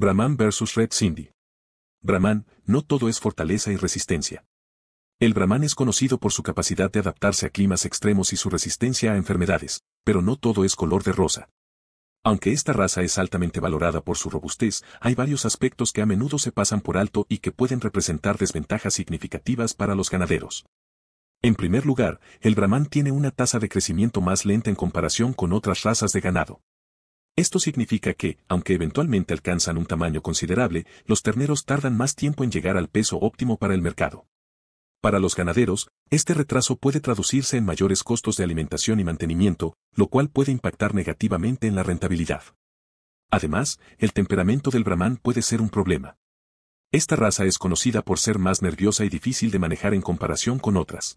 Brahman versus Red Cindy. Brahman, no todo es fortaleza y resistencia. El Brahman es conocido por su capacidad de adaptarse a climas extremos y su resistencia a enfermedades, pero no todo es color de rosa. Aunque esta raza es altamente valorada por su robustez, hay varios aspectos que a menudo se pasan por alto y que pueden representar desventajas significativas para los ganaderos. En primer lugar, el Brahman tiene una tasa de crecimiento más lenta en comparación con otras razas de ganado. Esto significa que, aunque eventualmente alcanzan un tamaño considerable, los terneros tardan más tiempo en llegar al peso óptimo para el mercado. Para los ganaderos, este retraso puede traducirse en mayores costos de alimentación y mantenimiento, lo cual puede impactar negativamente en la rentabilidad. Además, el temperamento del brahman puede ser un problema. Esta raza es conocida por ser más nerviosa y difícil de manejar en comparación con otras.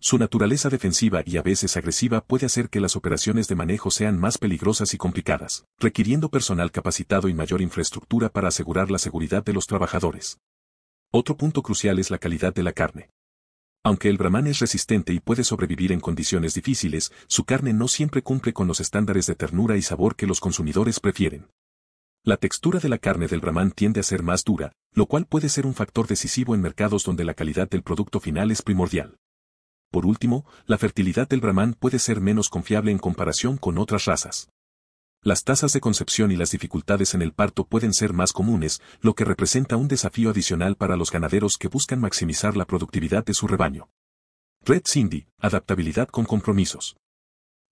Su naturaleza defensiva y a veces agresiva puede hacer que las operaciones de manejo sean más peligrosas y complicadas, requiriendo personal capacitado y mayor infraestructura para asegurar la seguridad de los trabajadores. Otro punto crucial es la calidad de la carne. Aunque el brahman es resistente y puede sobrevivir en condiciones difíciles, su carne no siempre cumple con los estándares de ternura y sabor que los consumidores prefieren. La textura de la carne del brahman tiende a ser más dura, lo cual puede ser un factor decisivo en mercados donde la calidad del producto final es primordial. Por último, la fertilidad del brahman puede ser menos confiable en comparación con otras razas. Las tasas de concepción y las dificultades en el parto pueden ser más comunes, lo que representa un desafío adicional para los ganaderos que buscan maximizar la productividad de su rebaño. Red Cindy, adaptabilidad con compromisos.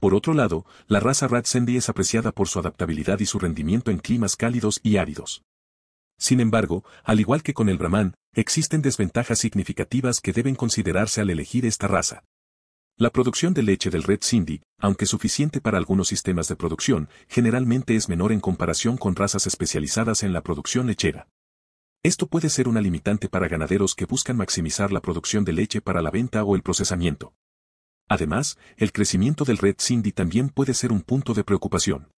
Por otro lado, la raza Red Cindy es apreciada por su adaptabilidad y su rendimiento en climas cálidos y áridos. Sin embargo, al igual que con el brahman, existen desventajas significativas que deben considerarse al elegir esta raza. La producción de leche del Red Cindy, aunque suficiente para algunos sistemas de producción, generalmente es menor en comparación con razas especializadas en la producción lechera. Esto puede ser una limitante para ganaderos que buscan maximizar la producción de leche para la venta o el procesamiento. Además, el crecimiento del Red Cindy también puede ser un punto de preocupación.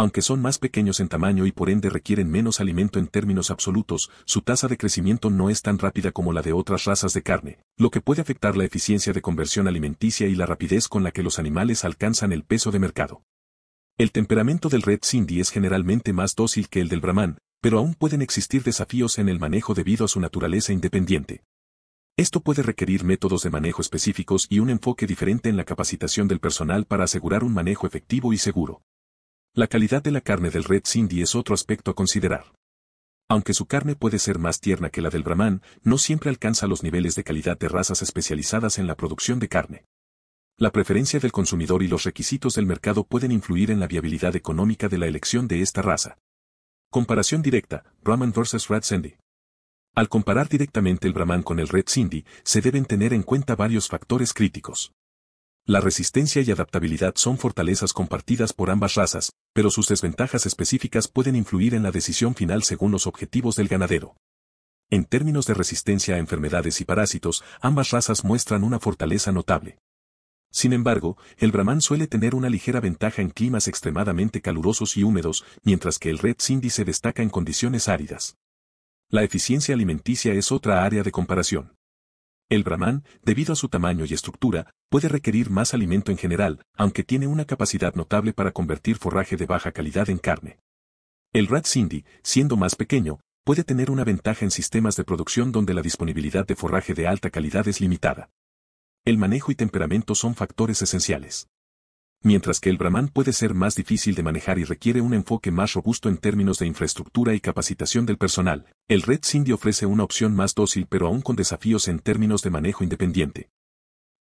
Aunque son más pequeños en tamaño y por ende requieren menos alimento en términos absolutos, su tasa de crecimiento no es tan rápida como la de otras razas de carne, lo que puede afectar la eficiencia de conversión alimenticia y la rapidez con la que los animales alcanzan el peso de mercado. El temperamento del Red Cindy es generalmente más dócil que el del Brahman, pero aún pueden existir desafíos en el manejo debido a su naturaleza independiente. Esto puede requerir métodos de manejo específicos y un enfoque diferente en la capacitación del personal para asegurar un manejo efectivo y seguro. La calidad de la carne del Red Cindy es otro aspecto a considerar. Aunque su carne puede ser más tierna que la del Brahman, no siempre alcanza los niveles de calidad de razas especializadas en la producción de carne. La preferencia del consumidor y los requisitos del mercado pueden influir en la viabilidad económica de la elección de esta raza. Comparación directa, Brahman vs. Red Cindy. Al comparar directamente el Brahman con el Red Cindy, se deben tener en cuenta varios factores críticos. La resistencia y adaptabilidad son fortalezas compartidas por ambas razas, pero sus desventajas específicas pueden influir en la decisión final según los objetivos del ganadero. En términos de resistencia a enfermedades y parásitos, ambas razas muestran una fortaleza notable. Sin embargo, el Brahman suele tener una ligera ventaja en climas extremadamente calurosos y húmedos, mientras que el Red Cindy se destaca en condiciones áridas. La eficiencia alimenticia es otra área de comparación. El brahman, debido a su tamaño y estructura, puede requerir más alimento en general, aunque tiene una capacidad notable para convertir forraje de baja calidad en carne. El rat sindhi, siendo más pequeño, puede tener una ventaja en sistemas de producción donde la disponibilidad de forraje de alta calidad es limitada. El manejo y temperamento son factores esenciales mientras que el Brahman puede ser más difícil de manejar y requiere un enfoque más robusto en términos de infraestructura y capacitación del personal. El Red Cindy ofrece una opción más dócil pero aún con desafíos en términos de manejo independiente.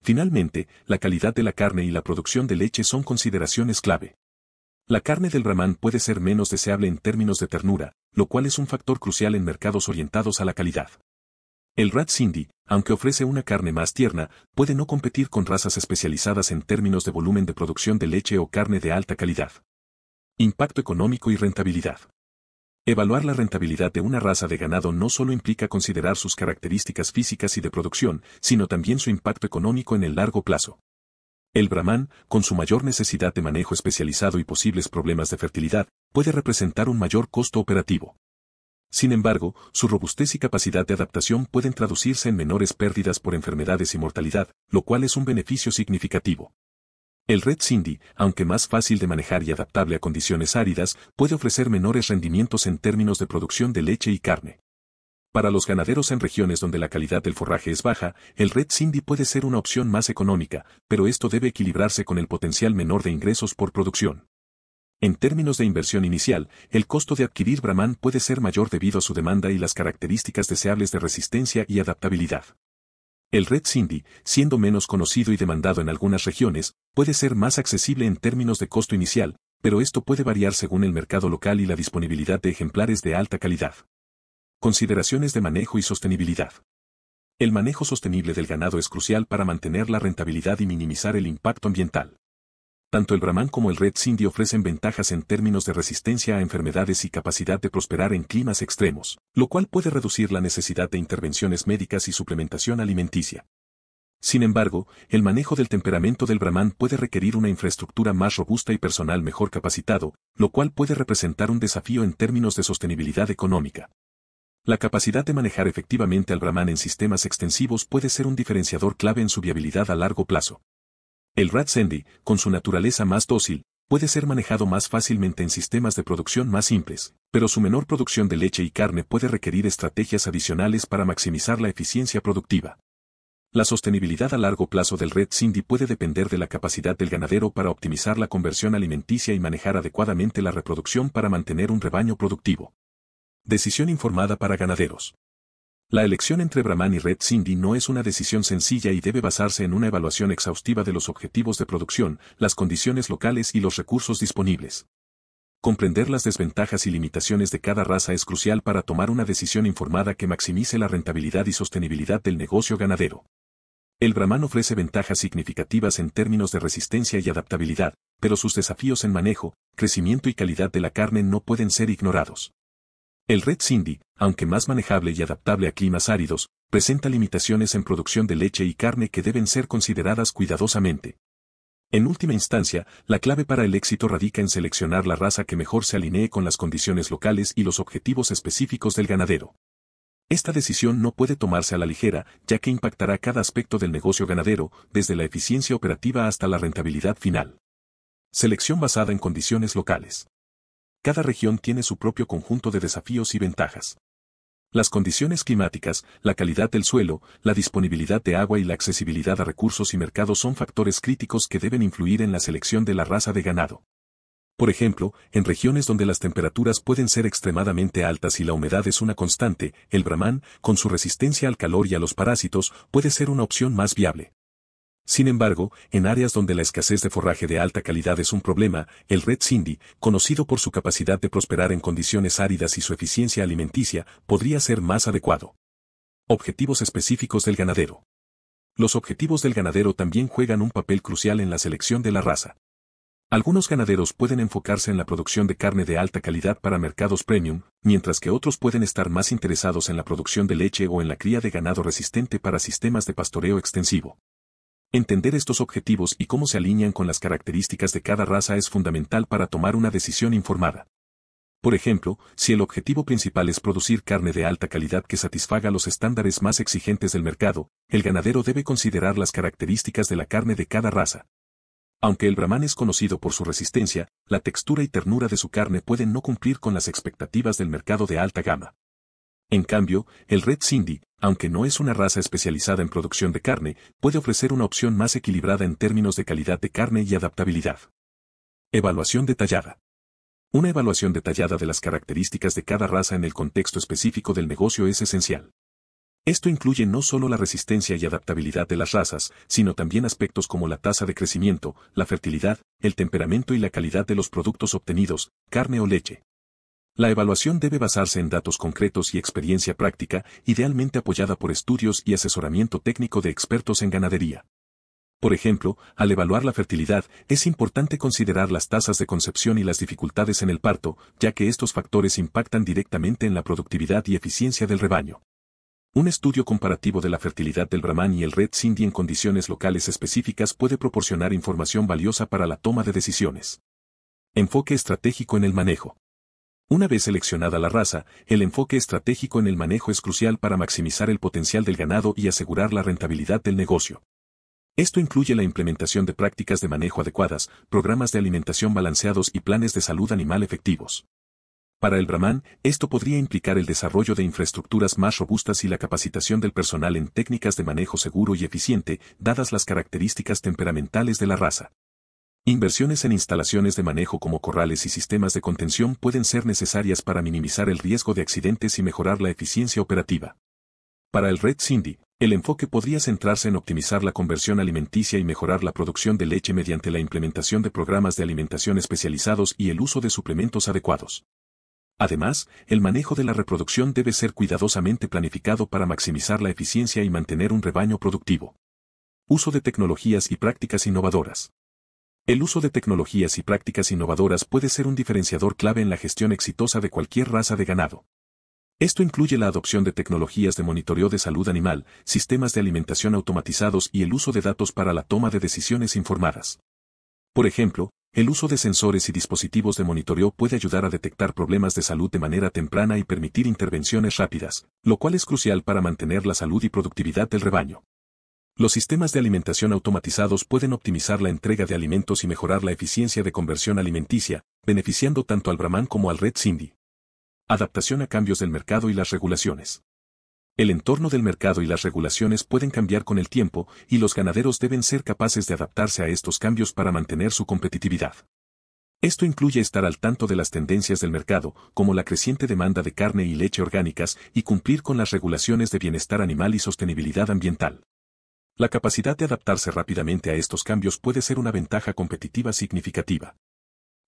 Finalmente, la calidad de la carne y la producción de leche son consideraciones clave. La carne del Brahman puede ser menos deseable en términos de ternura, lo cual es un factor crucial en mercados orientados a la calidad. El Rat Cindy, aunque ofrece una carne más tierna, puede no competir con razas especializadas en términos de volumen de producción de leche o carne de alta calidad. Impacto económico y rentabilidad. Evaluar la rentabilidad de una raza de ganado no solo implica considerar sus características físicas y de producción, sino también su impacto económico en el largo plazo. El brahman, con su mayor necesidad de manejo especializado y posibles problemas de fertilidad, puede representar un mayor costo operativo. Sin embargo, su robustez y capacidad de adaptación pueden traducirse en menores pérdidas por enfermedades y mortalidad, lo cual es un beneficio significativo. El Red Cindy, aunque más fácil de manejar y adaptable a condiciones áridas, puede ofrecer menores rendimientos en términos de producción de leche y carne. Para los ganaderos en regiones donde la calidad del forraje es baja, el Red Cindy puede ser una opción más económica, pero esto debe equilibrarse con el potencial menor de ingresos por producción. En términos de inversión inicial, el costo de adquirir Brahman puede ser mayor debido a su demanda y las características deseables de resistencia y adaptabilidad. El Red Cindy, siendo menos conocido y demandado en algunas regiones, puede ser más accesible en términos de costo inicial, pero esto puede variar según el mercado local y la disponibilidad de ejemplares de alta calidad. Consideraciones de manejo y sostenibilidad. El manejo sostenible del ganado es crucial para mantener la rentabilidad y minimizar el impacto ambiental. Tanto el Brahman como el Red Cindy ofrecen ventajas en términos de resistencia a enfermedades y capacidad de prosperar en climas extremos, lo cual puede reducir la necesidad de intervenciones médicas y suplementación alimenticia. Sin embargo, el manejo del temperamento del Brahman puede requerir una infraestructura más robusta y personal mejor capacitado, lo cual puede representar un desafío en términos de sostenibilidad económica. La capacidad de manejar efectivamente al Brahman en sistemas extensivos puede ser un diferenciador clave en su viabilidad a largo plazo. El Red Sandy, con su naturaleza más dócil, puede ser manejado más fácilmente en sistemas de producción más simples, pero su menor producción de leche y carne puede requerir estrategias adicionales para maximizar la eficiencia productiva. La sostenibilidad a largo plazo del Red Cindy puede depender de la capacidad del ganadero para optimizar la conversión alimenticia y manejar adecuadamente la reproducción para mantener un rebaño productivo. Decisión informada para ganaderos. La elección entre Brahman y Red Cindy no es una decisión sencilla y debe basarse en una evaluación exhaustiva de los objetivos de producción, las condiciones locales y los recursos disponibles. Comprender las desventajas y limitaciones de cada raza es crucial para tomar una decisión informada que maximice la rentabilidad y sostenibilidad del negocio ganadero. El Brahman ofrece ventajas significativas en términos de resistencia y adaptabilidad, pero sus desafíos en manejo, crecimiento y calidad de la carne no pueden ser ignorados. El Red Cindy, aunque más manejable y adaptable a climas áridos, presenta limitaciones en producción de leche y carne que deben ser consideradas cuidadosamente. En última instancia, la clave para el éxito radica en seleccionar la raza que mejor se alinee con las condiciones locales y los objetivos específicos del ganadero. Esta decisión no puede tomarse a la ligera, ya que impactará cada aspecto del negocio ganadero, desde la eficiencia operativa hasta la rentabilidad final. Selección basada en condiciones locales cada región tiene su propio conjunto de desafíos y ventajas. Las condiciones climáticas, la calidad del suelo, la disponibilidad de agua y la accesibilidad a recursos y mercados son factores críticos que deben influir en la selección de la raza de ganado. Por ejemplo, en regiones donde las temperaturas pueden ser extremadamente altas y la humedad es una constante, el brahman, con su resistencia al calor y a los parásitos, puede ser una opción más viable. Sin embargo, en áreas donde la escasez de forraje de alta calidad es un problema, el red Cindy, conocido por su capacidad de prosperar en condiciones áridas y su eficiencia alimenticia, podría ser más adecuado. Objetivos específicos del ganadero. Los objetivos del ganadero también juegan un papel crucial en la selección de la raza. Algunos ganaderos pueden enfocarse en la producción de carne de alta calidad para mercados premium, mientras que otros pueden estar más interesados en la producción de leche o en la cría de ganado resistente para sistemas de pastoreo extensivo. Entender estos objetivos y cómo se alinean con las características de cada raza es fundamental para tomar una decisión informada. Por ejemplo, si el objetivo principal es producir carne de alta calidad que satisfaga los estándares más exigentes del mercado, el ganadero debe considerar las características de la carne de cada raza. Aunque el brahman es conocido por su resistencia, la textura y ternura de su carne pueden no cumplir con las expectativas del mercado de alta gama. En cambio, el Red Sindhi aunque no es una raza especializada en producción de carne, puede ofrecer una opción más equilibrada en términos de calidad de carne y adaptabilidad. Evaluación detallada. Una evaluación detallada de las características de cada raza en el contexto específico del negocio es esencial. Esto incluye no solo la resistencia y adaptabilidad de las razas, sino también aspectos como la tasa de crecimiento, la fertilidad, el temperamento y la calidad de los productos obtenidos, carne o leche. La evaluación debe basarse en datos concretos y experiencia práctica, idealmente apoyada por estudios y asesoramiento técnico de expertos en ganadería. Por ejemplo, al evaluar la fertilidad, es importante considerar las tasas de concepción y las dificultades en el parto, ya que estos factores impactan directamente en la productividad y eficiencia del rebaño. Un estudio comparativo de la fertilidad del Brahman y el Red sindhi en condiciones locales específicas puede proporcionar información valiosa para la toma de decisiones. Enfoque estratégico en el manejo. Una vez seleccionada la raza, el enfoque estratégico en el manejo es crucial para maximizar el potencial del ganado y asegurar la rentabilidad del negocio. Esto incluye la implementación de prácticas de manejo adecuadas, programas de alimentación balanceados y planes de salud animal efectivos. Para el Brahman, esto podría implicar el desarrollo de infraestructuras más robustas y la capacitación del personal en técnicas de manejo seguro y eficiente, dadas las características temperamentales de la raza. Inversiones en instalaciones de manejo como corrales y sistemas de contención pueden ser necesarias para minimizar el riesgo de accidentes y mejorar la eficiencia operativa. Para el Red Cindy, el enfoque podría centrarse en optimizar la conversión alimenticia y mejorar la producción de leche mediante la implementación de programas de alimentación especializados y el uso de suplementos adecuados. Además, el manejo de la reproducción debe ser cuidadosamente planificado para maximizar la eficiencia y mantener un rebaño productivo. Uso de tecnologías y prácticas innovadoras. El uso de tecnologías y prácticas innovadoras puede ser un diferenciador clave en la gestión exitosa de cualquier raza de ganado. Esto incluye la adopción de tecnologías de monitoreo de salud animal, sistemas de alimentación automatizados y el uso de datos para la toma de decisiones informadas. Por ejemplo, el uso de sensores y dispositivos de monitoreo puede ayudar a detectar problemas de salud de manera temprana y permitir intervenciones rápidas, lo cual es crucial para mantener la salud y productividad del rebaño. Los sistemas de alimentación automatizados pueden optimizar la entrega de alimentos y mejorar la eficiencia de conversión alimenticia, beneficiando tanto al Brahman como al Red Cindy. Adaptación a cambios del mercado y las regulaciones. El entorno del mercado y las regulaciones pueden cambiar con el tiempo y los ganaderos deben ser capaces de adaptarse a estos cambios para mantener su competitividad. Esto incluye estar al tanto de las tendencias del mercado, como la creciente demanda de carne y leche orgánicas, y cumplir con las regulaciones de bienestar animal y sostenibilidad ambiental. La capacidad de adaptarse rápidamente a estos cambios puede ser una ventaja competitiva significativa.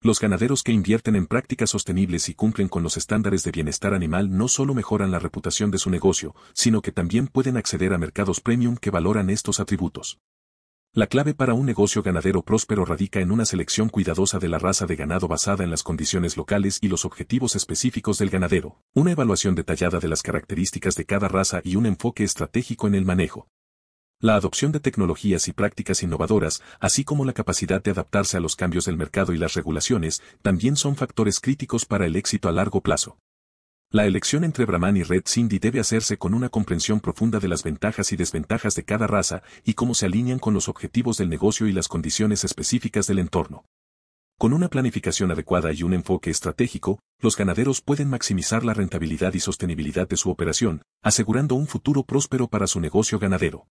Los ganaderos que invierten en prácticas sostenibles y cumplen con los estándares de bienestar animal no solo mejoran la reputación de su negocio, sino que también pueden acceder a mercados premium que valoran estos atributos. La clave para un negocio ganadero próspero radica en una selección cuidadosa de la raza de ganado basada en las condiciones locales y los objetivos específicos del ganadero, una evaluación detallada de las características de cada raza y un enfoque estratégico en el manejo. La adopción de tecnologías y prácticas innovadoras, así como la capacidad de adaptarse a los cambios del mercado y las regulaciones, también son factores críticos para el éxito a largo plazo. La elección entre Brahman y Red Cindy debe hacerse con una comprensión profunda de las ventajas y desventajas de cada raza y cómo se alinean con los objetivos del negocio y las condiciones específicas del entorno. Con una planificación adecuada y un enfoque estratégico, los ganaderos pueden maximizar la rentabilidad y sostenibilidad de su operación, asegurando un futuro próspero para su negocio ganadero.